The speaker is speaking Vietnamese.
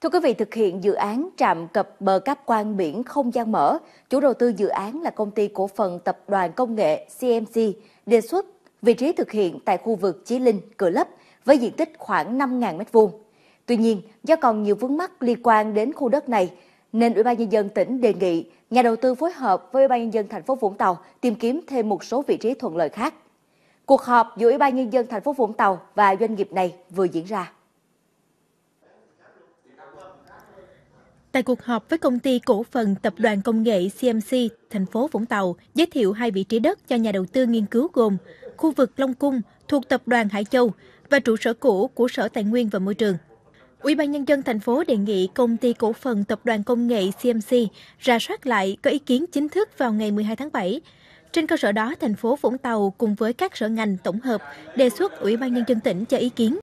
Thưa quý vị, thực hiện dự án trạm cập bờ cáp quang biển không gian mở, chủ đầu tư dự án là công ty cổ phần tập đoàn công nghệ CMC đề xuất vị trí thực hiện tại khu vực Chí Linh, Cửa Lấp với diện tích khoảng 5.000 m2. Tuy nhiên, do còn nhiều vướng mắc liên quan đến khu đất này, nên Ủy ban nhân dân tỉnh đề nghị nhà đầu tư phối hợp với Ủy ban nhân dân thành phố Vũng Tàu tìm kiếm thêm một số vị trí thuận lợi khác. Cuộc họp giữa Ủy ban nhân dân thành phố Vũng Tàu và doanh nghiệp này vừa diễn ra. Tại cuộc họp với công ty cổ phần tập đoàn công nghệ CMC, thành phố Vũng Tàu, giới thiệu hai vị trí đất cho nhà đầu tư nghiên cứu gồm khu vực Long Cung thuộc tập đoàn Hải Châu và trụ sở cũ của Sở Tài nguyên và Môi trường. Ủy ban Nhân dân thành phố đề nghị công ty cổ phần tập đoàn công nghệ CMC ra soát lại có ý kiến chính thức vào ngày 12 tháng 7. Trên cơ sở đó, thành phố Vũng Tàu cùng với các sở ngành tổng hợp đề xuất Ủy ban Nhân dân tỉnh cho ý kiến